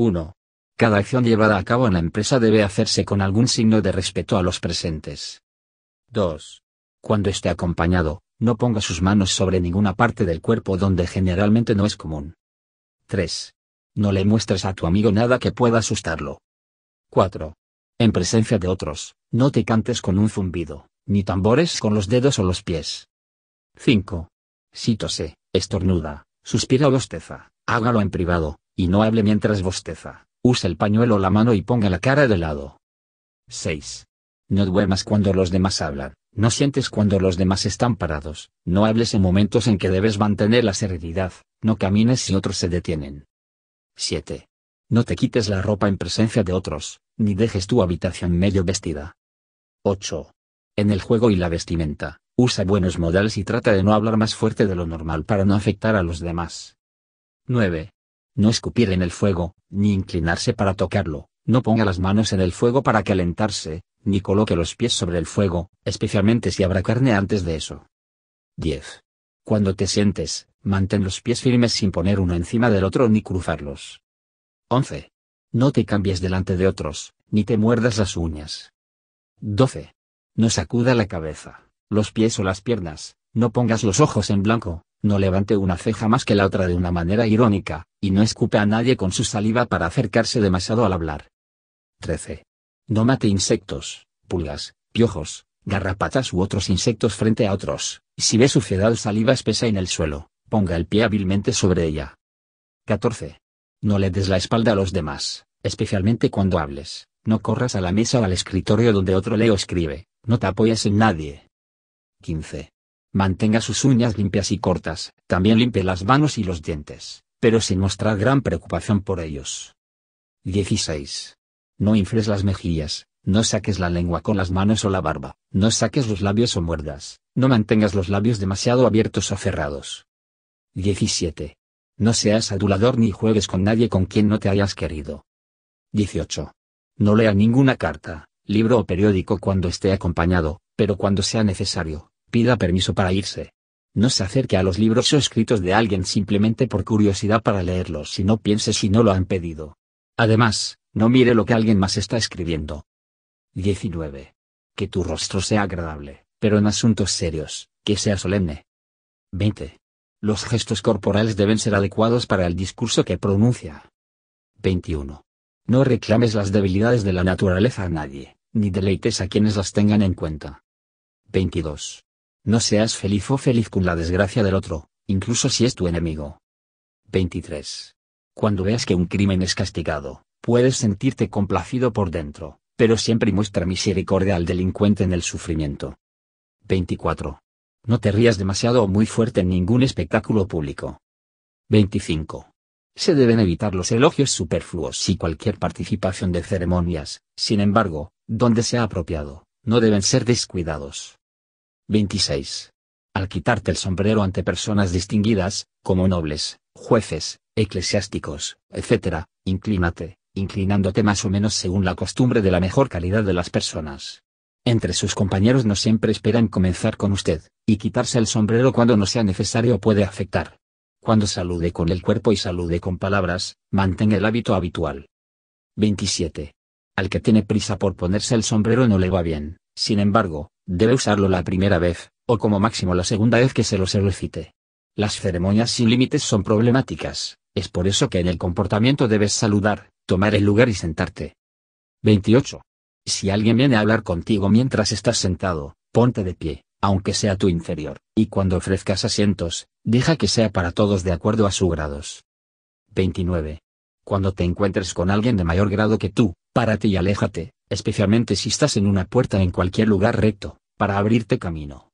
1. Cada acción llevada a cabo en la empresa debe hacerse con algún signo de respeto a los presentes. 2. Cuando esté acompañado, no ponga sus manos sobre ninguna parte del cuerpo donde generalmente no es común. 3. No le muestres a tu amigo nada que pueda asustarlo. 4. En presencia de otros, no te cantes con un zumbido, ni tambores con los dedos o los pies. 5. Si tose, estornuda, suspira o bosteza, hágalo en privado, y no hable mientras bosteza, usa el pañuelo o la mano y ponga la cara de lado. 6. No duermas cuando los demás hablan, no sientes cuando los demás están parados, no hables en momentos en que debes mantener la serenidad, no camines si otros se detienen. 7. No te quites la ropa en presencia de otros, ni dejes tu habitación medio vestida. 8. En el juego y la vestimenta, usa buenos modales y trata de no hablar más fuerte de lo normal para no afectar a los demás. 9 no escupir en el fuego, ni inclinarse para tocarlo, no ponga las manos en el fuego para calentarse, ni coloque los pies sobre el fuego, especialmente si habrá carne antes de eso. 10. Cuando te sientes, mantén los pies firmes sin poner uno encima del otro ni cruzarlos. 11. No te cambies delante de otros, ni te muerdas las uñas. 12. No sacuda la cabeza, los pies o las piernas, no pongas los ojos en blanco, no levante una ceja más que la otra de una manera irónica, y no escupe a nadie con su saliva para acercarse demasiado al hablar. 13. No mate insectos, pulgas, piojos, garrapatas u otros insectos frente a otros, y si ve suciedad o saliva espesa en el suelo, ponga el pie hábilmente sobre ella. 14. No le des la espalda a los demás, especialmente cuando hables, no corras a la mesa o al escritorio donde otro leo o escribe, no te apoyes en nadie. 15. Mantenga sus uñas limpias y cortas, también limpie las manos y los dientes, pero sin mostrar gran preocupación por ellos. 16. No infres las mejillas, no saques la lengua con las manos o la barba, no saques los labios o muerdas, no mantengas los labios demasiado abiertos o cerrados. 17. No seas adulador ni juegues con nadie con quien no te hayas querido. 18. No lea ninguna carta, libro o periódico cuando esté acompañado, pero cuando sea necesario, pida permiso para irse. No se acerque a los libros o escritos de alguien simplemente por curiosidad para leerlos si no piense si no lo han pedido. Además, no mire lo que alguien más está escribiendo. 19. Que tu rostro sea agradable, pero en asuntos serios, que sea solemne. 20. Los gestos corporales deben ser adecuados para el discurso que pronuncia. 21. No reclames las debilidades de la naturaleza a nadie, ni deleites a quienes las tengan en cuenta. 22. No seas feliz o feliz con la desgracia del otro, incluso si es tu enemigo. 23. Cuando veas que un crimen es castigado, puedes sentirte complacido por dentro, pero siempre muestra misericordia al delincuente en el sufrimiento. 24. No te rías demasiado o muy fuerte en ningún espectáculo público. 25. Se deben evitar los elogios superfluos y cualquier participación de ceremonias, sin embargo, donde sea apropiado, no deben ser descuidados. 26. Al quitarte el sombrero ante personas distinguidas, como nobles, jueces, eclesiásticos, etc., inclínate, inclinándote más o menos según la costumbre de la mejor calidad de las personas. Entre sus compañeros no siempre esperan comenzar con usted, y quitarse el sombrero cuando no sea necesario puede afectar. Cuando salude con el cuerpo y salude con palabras, mantenga el hábito habitual. 27. Al que tiene prisa por ponerse el sombrero no le va bien, sin embargo, Debe usarlo la primera vez, o como máximo la segunda vez que se lo solicite. Las ceremonias sin límites son problemáticas, es por eso que en el comportamiento debes saludar, tomar el lugar y sentarte. 28. Si alguien viene a hablar contigo mientras estás sentado, ponte de pie, aunque sea tu inferior, y cuando ofrezcas asientos, deja que sea para todos de acuerdo a su grados. 29. Cuando te encuentres con alguien de mayor grado que tú, párate y aléjate, especialmente si estás en una puerta en cualquier lugar recto, para abrirte camino.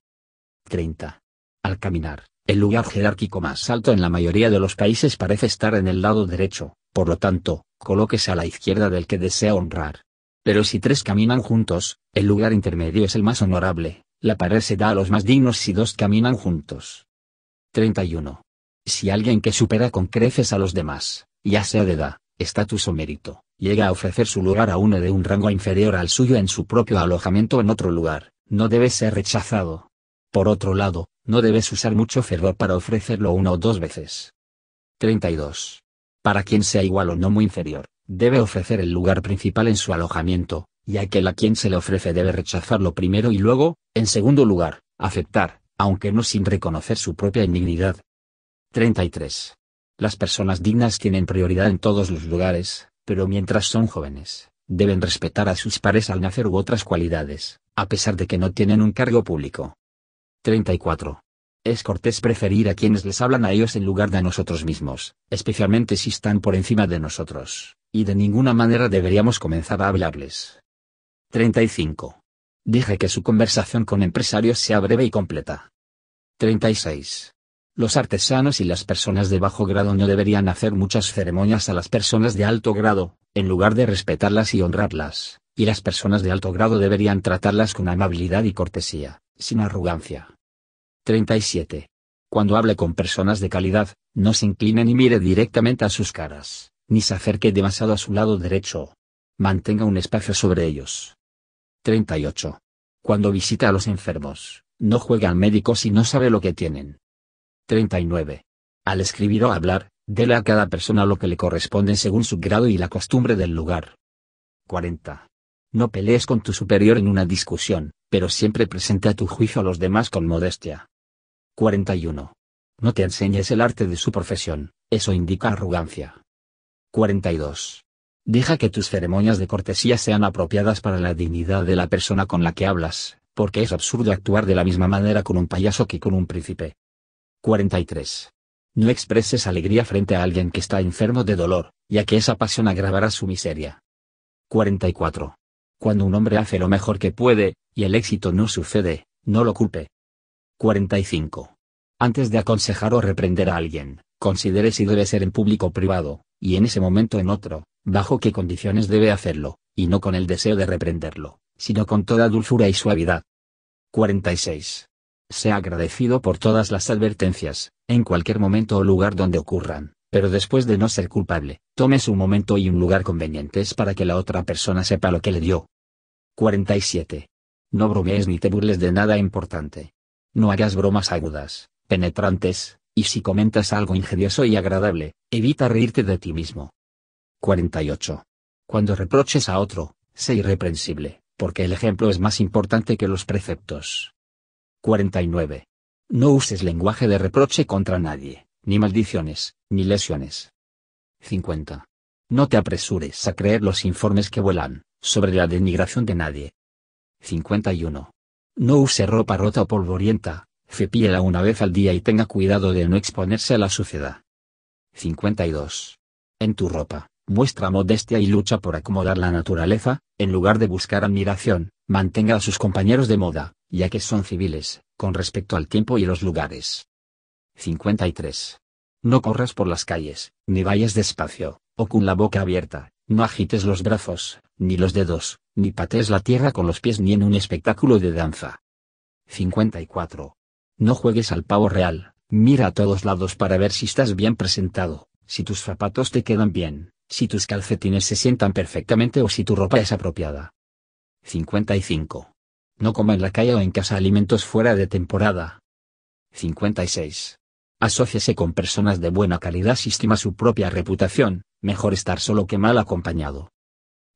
30. Al caminar, el lugar jerárquico más alto en la mayoría de los países parece estar en el lado derecho, por lo tanto, colóquese a la izquierda del que desea honrar. Pero si tres caminan juntos, el lugar intermedio es el más honorable, la pared se da a los más dignos si dos caminan juntos. 31. Si alguien que supera con creces a los demás, ya sea de edad, estatus o mérito, llega a ofrecer su lugar a uno de un rango inferior al suyo en su propio alojamiento en otro lugar, no debe ser rechazado. Por otro lado, no debes usar mucho fervor para ofrecerlo una o dos veces. 32. Para quien sea igual o no muy inferior, debe ofrecer el lugar principal en su alojamiento, ya que a quien se le ofrece debe rechazarlo primero y luego, en segundo lugar, aceptar, aunque no sin reconocer su propia indignidad. 33. Las personas dignas tienen prioridad en todos los lugares, pero mientras son jóvenes, deben respetar a sus pares al nacer u otras cualidades, a pesar de que no tienen un cargo público. 34. Es cortés preferir a quienes les hablan a ellos en lugar de a nosotros mismos, especialmente si están por encima de nosotros, y de ninguna manera deberíamos comenzar a hablarles. 35. Dije que su conversación con empresarios sea breve y completa. 36. Los artesanos y las personas de bajo grado no deberían hacer muchas ceremonias a las personas de alto grado, en lugar de respetarlas y honrarlas, y las personas de alto grado deberían tratarlas con amabilidad y cortesía, sin arrogancia. 37. Cuando hable con personas de calidad, no se incline ni mire directamente a sus caras, ni se acerque demasiado a su lado derecho. Mantenga un espacio sobre ellos. 38. Cuando visita a los enfermos, no juegue al médico si no sabe lo que tienen 39. Al escribir o hablar, dele a cada persona lo que le corresponde según su grado y la costumbre del lugar. 40. No pelees con tu superior en una discusión, pero siempre presenta tu juicio a los demás con modestia. 41. No te enseñes el arte de su profesión, eso indica arrogancia. 42. Deja que tus ceremonias de cortesía sean apropiadas para la dignidad de la persona con la que hablas, porque es absurdo actuar de la misma manera con un payaso que con un príncipe. 43. No expreses alegría frente a alguien que está enfermo de dolor, ya que esa pasión agravará su miseria. 44. Cuando un hombre hace lo mejor que puede, y el éxito no sucede, no lo culpe. 45. Antes de aconsejar o reprender a alguien, considere si debe ser en público o privado, y en ese momento en otro, bajo qué condiciones debe hacerlo, y no con el deseo de reprenderlo, sino con toda dulzura y suavidad. 46. Sea agradecido por todas las advertencias, en cualquier momento o lugar donde ocurran, pero después de no ser culpable, tome un momento y un lugar convenientes para que la otra persona sepa lo que le dio. 47. No bromees ni te burles de nada importante. No hagas bromas agudas, penetrantes, y si comentas algo ingenioso y agradable, evita reírte de ti mismo. 48. Cuando reproches a otro, sé irreprensible, porque el ejemplo es más importante que los preceptos. 49. No uses lenguaje de reproche contra nadie, ni maldiciones, ni lesiones. 50. No te apresures a creer los informes que vuelan, sobre la denigración de nadie. 51. No use ropa rota o polvorienta, cepíela una vez al día y tenga cuidado de no exponerse a la suciedad. 52. En tu ropa, muestra modestia y lucha por acomodar la naturaleza, en lugar de buscar admiración, mantenga a sus compañeros de moda, ya que son civiles, con respecto al tiempo y los lugares. 53. No corras por las calles, ni vayas despacio, o con la boca abierta, no agites los brazos, ni los dedos, ni patees la tierra con los pies ni en un espectáculo de danza. 54. No juegues al pavo real, mira a todos lados para ver si estás bien presentado, si tus zapatos te quedan bien, si tus calcetines se sientan perfectamente o si tu ropa es apropiada. 55. No coma en la calle o en casa alimentos fuera de temporada. 56. asóciese con personas de buena calidad si estima su propia reputación, mejor estar solo que mal acompañado.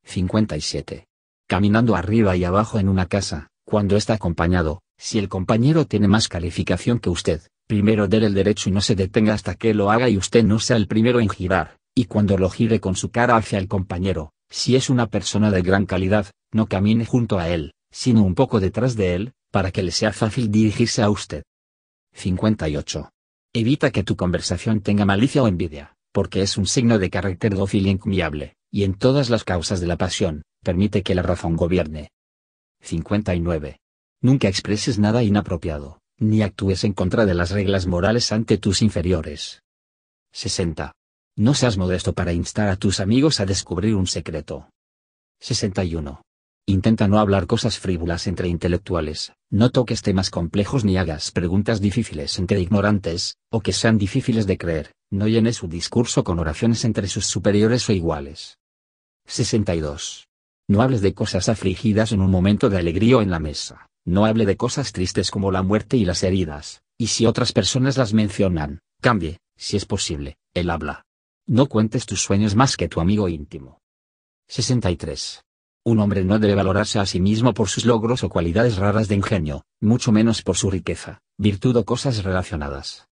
57. Caminando arriba y abajo en una casa, cuando está acompañado, si el compañero tiene más calificación que usted, primero déle el derecho y no se detenga hasta que lo haga y usted no sea el primero en girar, y cuando lo gire con su cara hacia el compañero, si es una persona de gran calidad, no camine junto a él, sino un poco detrás de él, para que le sea fácil dirigirse a usted. 58. Evita que tu conversación tenga malicia o envidia, porque es un signo de carácter dócil y encomiable, y en todas las causas de la pasión, permite que la razón gobierne. 59. Nunca expreses nada inapropiado, ni actúes en contra de las reglas morales ante tus inferiores. 60. No seas modesto para instar a tus amigos a descubrir un secreto. 61. Intenta no hablar cosas frívolas entre intelectuales, no toques temas complejos ni hagas preguntas difíciles entre ignorantes, o que sean difíciles de creer, no llene su discurso con oraciones entre sus superiores o iguales. 62. No hables de cosas afligidas en un momento de alegría o en la mesa, no hable de cosas tristes como la muerte y las heridas, y si otras personas las mencionan, cambie, si es posible, el habla. No cuentes tus sueños más que tu amigo íntimo. 63. Un hombre no debe valorarse a sí mismo por sus logros o cualidades raras de ingenio, mucho menos por su riqueza, virtud o cosas relacionadas.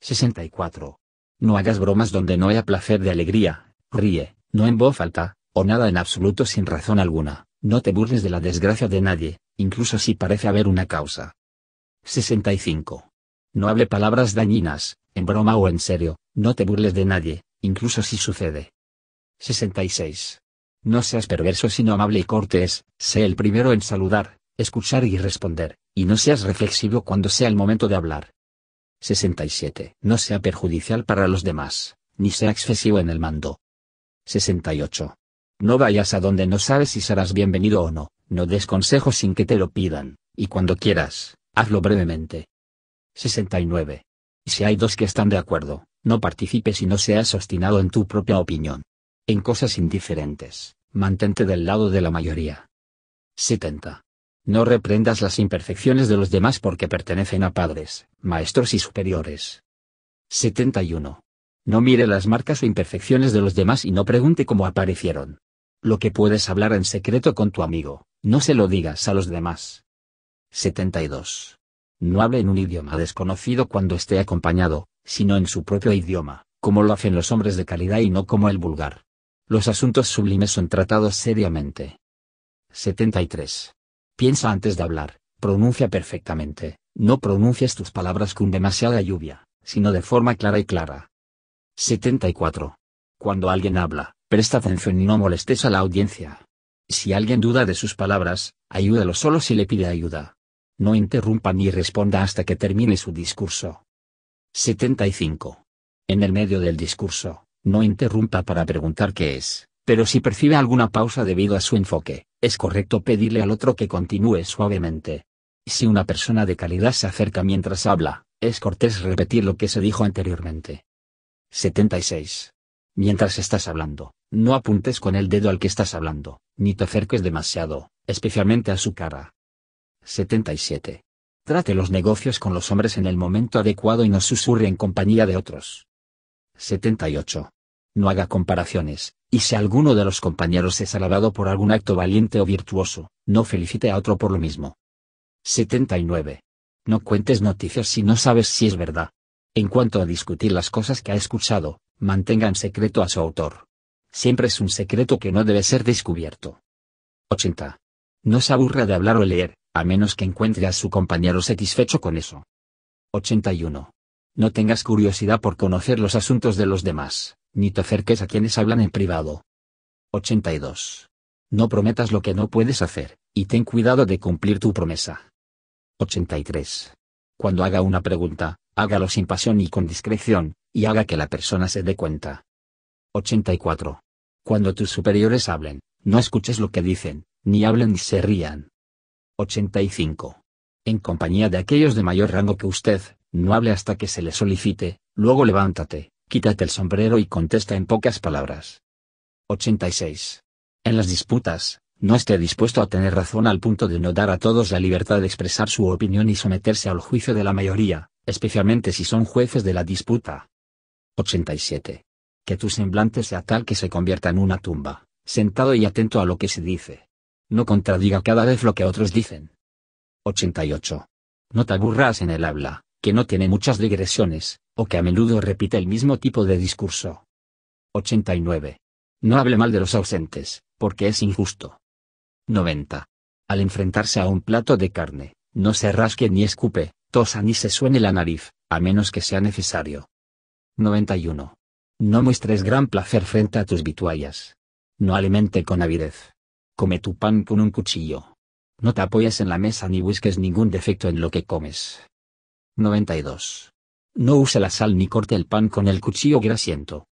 64. No hagas bromas donde no haya placer de alegría, ríe, no en voz alta, o nada en absoluto sin razón alguna, no te burles de la desgracia de nadie, incluso si parece haber una causa. 65. No hable palabras dañinas, en broma o en serio, no te burles de nadie, incluso si sucede. 66. No seas perverso sino amable y cortés, sé el primero en saludar, escuchar y responder, y no seas reflexivo cuando sea el momento de hablar. 67. No sea perjudicial para los demás, ni sea excesivo en el mando. 68. No vayas a donde no sabes si serás bienvenido o no, no des consejos sin que te lo pidan, y cuando quieras, hazlo brevemente. 69. Si hay dos que están de acuerdo, no participes y no seas obstinado en tu propia opinión en cosas indiferentes, mantente del lado de la mayoría. 70. No reprendas las imperfecciones de los demás porque pertenecen a padres, maestros y superiores. 71. No mire las marcas o imperfecciones de los demás y no pregunte cómo aparecieron. Lo que puedes hablar en secreto con tu amigo, no se lo digas a los demás. 72. No hable en un idioma desconocido cuando esté acompañado, sino en su propio idioma, como lo hacen los hombres de calidad y no como el vulgar. Los asuntos sublimes son tratados seriamente. 73. Piensa antes de hablar, pronuncia perfectamente, no pronuncias tus palabras con demasiada lluvia, sino de forma clara y clara. 74. Cuando alguien habla, presta atención y no molestes a la audiencia. Si alguien duda de sus palabras, ayúdalo solo si le pide ayuda. No interrumpa ni responda hasta que termine su discurso. 75. En el medio del discurso, no interrumpa para preguntar qué es, pero si percibe alguna pausa debido a su enfoque, es correcto pedirle al otro que continúe suavemente. Si una persona de calidad se acerca mientras habla, es cortés repetir lo que se dijo anteriormente. 76. Mientras estás hablando, no apuntes con el dedo al que estás hablando, ni te acerques demasiado, especialmente a su cara. 77. Trate los negocios con los hombres en el momento adecuado y no susurre en compañía de otros. 78 no haga comparaciones, y si alguno de los compañeros es alabado por algún acto valiente o virtuoso, no felicite a otro por lo mismo. 79. No cuentes noticias si no sabes si es verdad. En cuanto a discutir las cosas que ha escuchado, mantenga en secreto a su autor. Siempre es un secreto que no debe ser descubierto. 80. No se aburra de hablar o leer, a menos que encuentre a su compañero satisfecho con eso. 81. No tengas curiosidad por conocer los asuntos de los demás, ni te acerques a quienes hablan en privado. 82. No prometas lo que no puedes hacer, y ten cuidado de cumplir tu promesa. 83. Cuando haga una pregunta, hágalo sin pasión y con discreción, y haga que la persona se dé cuenta. 84. Cuando tus superiores hablen, no escuches lo que dicen, ni hablen ni se rían. 85. En compañía de aquellos de mayor rango que usted, no hable hasta que se le solicite, luego levántate, Quítate el sombrero y contesta en pocas palabras. 86. En las disputas, no esté dispuesto a tener razón al punto de no dar a todos la libertad de expresar su opinión y someterse al juicio de la mayoría, especialmente si son jueces de la disputa. 87. Que tu semblante sea tal que se convierta en una tumba, sentado y atento a lo que se dice. No contradiga cada vez lo que otros dicen. 88. No te aburras en el habla, que no tiene muchas digresiones, o que a menudo repite el mismo tipo de discurso. 89. No hable mal de los ausentes, porque es injusto. 90. Al enfrentarse a un plato de carne, no se rasque ni escupe, tosa ni se suene la nariz, a menos que sea necesario. 91. No muestres gran placer frente a tus vituallas. No alimente con avidez. Come tu pan con un cuchillo. No te apoyes en la mesa ni busques ningún defecto en lo que comes. 92. No use la sal ni corte el pan con el cuchillo grasiento.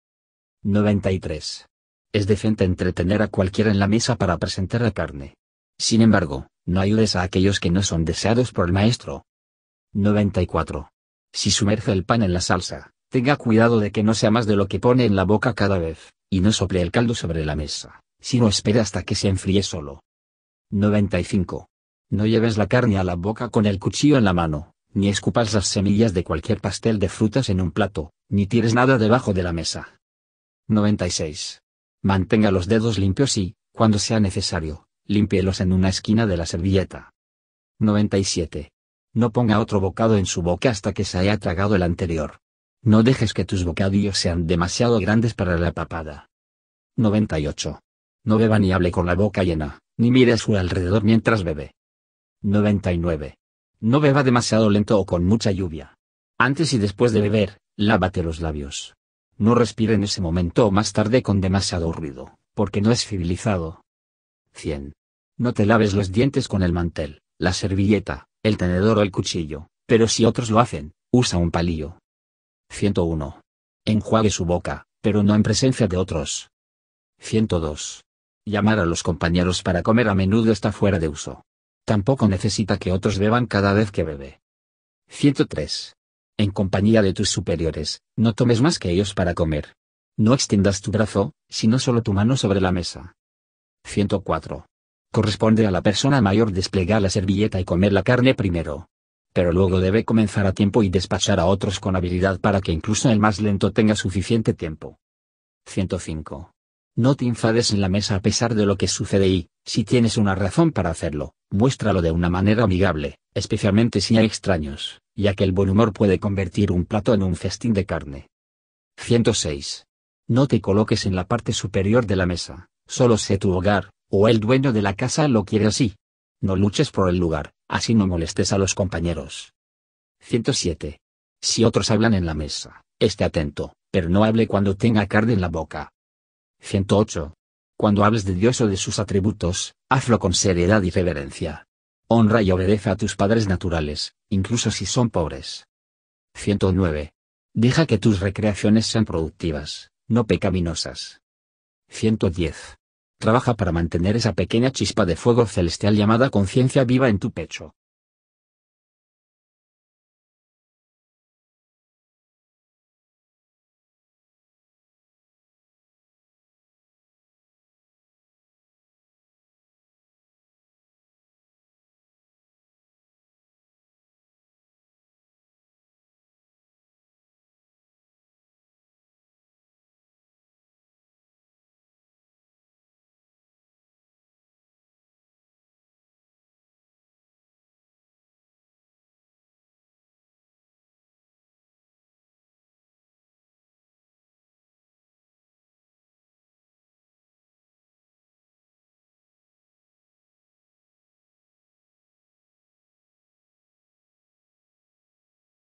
93. Es decente entretener a cualquiera en la mesa para presentar la carne. Sin embargo, no ayudes a aquellos que no son deseados por el maestro. 94. Si sumerge el pan en la salsa, tenga cuidado de que no sea más de lo que pone en la boca cada vez, y no sople el caldo sobre la mesa, sino espera hasta que se enfríe solo. 95. No lleves la carne a la boca con el cuchillo en la mano, ni escupas las semillas de cualquier pastel de frutas en un plato, ni tires nada debajo de la mesa. 96. Mantenga los dedos limpios y, cuando sea necesario, límpielos en una esquina de la servilleta. 97. No ponga otro bocado en su boca hasta que se haya tragado el anterior. No dejes que tus bocadillos sean demasiado grandes para la papada. 98. No beba ni hable con la boca llena, ni mire a su alrededor mientras bebe. 99. No beba demasiado lento o con mucha lluvia. Antes y después de beber, lávate los labios. No respire en ese momento o más tarde con demasiado ruido, porque no es civilizado. 100. No te laves los dientes con el mantel, la servilleta, el tenedor o el cuchillo, pero si otros lo hacen, usa un palillo. 101. Enjuague su boca, pero no en presencia de otros. 102. Llamar a los compañeros para comer a menudo está fuera de uso tampoco necesita que otros beban cada vez que bebe. 103. En compañía de tus superiores, no tomes más que ellos para comer. No extiendas tu brazo, sino solo tu mano sobre la mesa. 104. Corresponde a la persona mayor desplegar la servilleta y comer la carne primero. Pero luego debe comenzar a tiempo y despachar a otros con habilidad para que incluso el más lento tenga suficiente tiempo. 105. No te enfades en la mesa a pesar de lo que sucede y, si tienes una razón para hacerlo, muéstralo de una manera amigable, especialmente si hay extraños, ya que el buen humor puede convertir un plato en un festín de carne. 106. No te coloques en la parte superior de la mesa, solo sé tu hogar, o el dueño de la casa lo quiere así. No luches por el lugar, así no molestes a los compañeros. 107. Si otros hablan en la mesa, esté atento, pero no hable cuando tenga carne en la boca. 108. Cuando hables de Dios o de sus atributos, hazlo con seriedad y reverencia. Honra y obedece a tus padres naturales, incluso si son pobres. 109. Deja que tus recreaciones sean productivas, no pecaminosas. 110. Trabaja para mantener esa pequeña chispa de fuego celestial llamada conciencia viva en tu pecho.